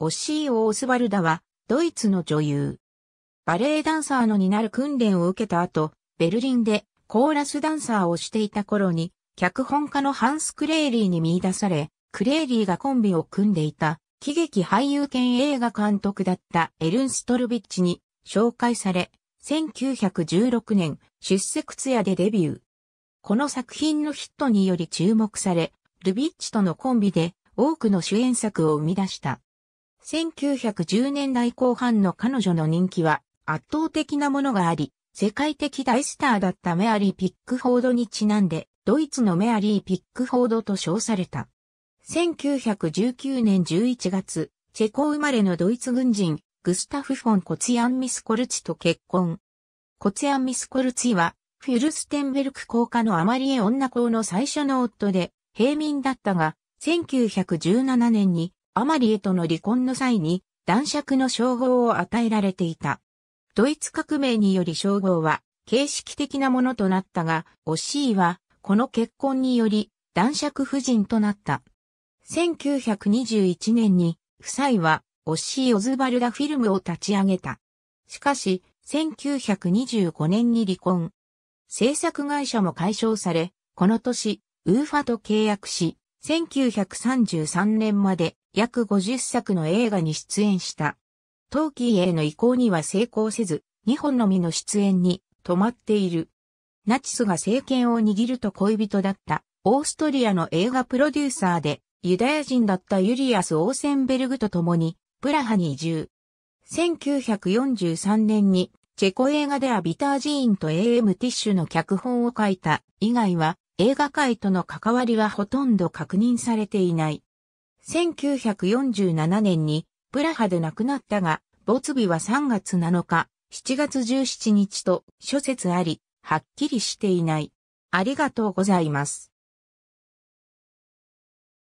オッシーオ・ースバルダは、ドイツの女優。バレエダンサーのになる訓練を受けた後、ベルリンでコーラスダンサーをしていた頃に、脚本家のハンス・クレーリーに見出され、クレーリーがコンビを組んでいた、喜劇俳優兼映画監督だったエルン・ストルビッチに紹介され、1916年、出世ツヤでデビュー。この作品のヒットにより注目され、ルビッチとのコンビで多くの主演作を生み出した。1910年代後半の彼女の人気は圧倒的なものがあり、世界的大スターだったメアリー・ピックフォードにちなんで、ドイツのメアリー・ピックフォードと称された。1919年11月、チェコ生まれのドイツ軍人、グスタフ・フォン・コツヤン・ミスコルチと結婚。コツヤン・ミスコルチは、フュルステンベルク公家のアマリエ女公の最初の夫で、平民だったが、1917年にアマリエとの離婚の際に男爵の称号を与えられていた。ドイツ革命により称号は形式的なものとなったが、オシーはこの結婚により男爵夫人となった。1921年に夫妻はオシー・オズバルダフィルムを立ち上げた。しかし、1925年に離婚。制作会社も解消され、この年、ウーファと契約し、1933年まで約50作の映画に出演した。トーキーへの移行には成功せず、2本のみの出演に止まっている。ナチスが政権を握ると恋人だったオーストリアの映画プロデューサーでユダヤ人だったユリアス・オーセンベルグと共にプラハに移住。1943年にチェコ映画ではビタージーンと AM ティッシュの脚本を書いた以外は映画界との関わりはほとんど確認されていない。1947年にプラハで亡くなったが、没日は3月7日、7月17日と諸説あり、はっきりしていない。ありがとうございます。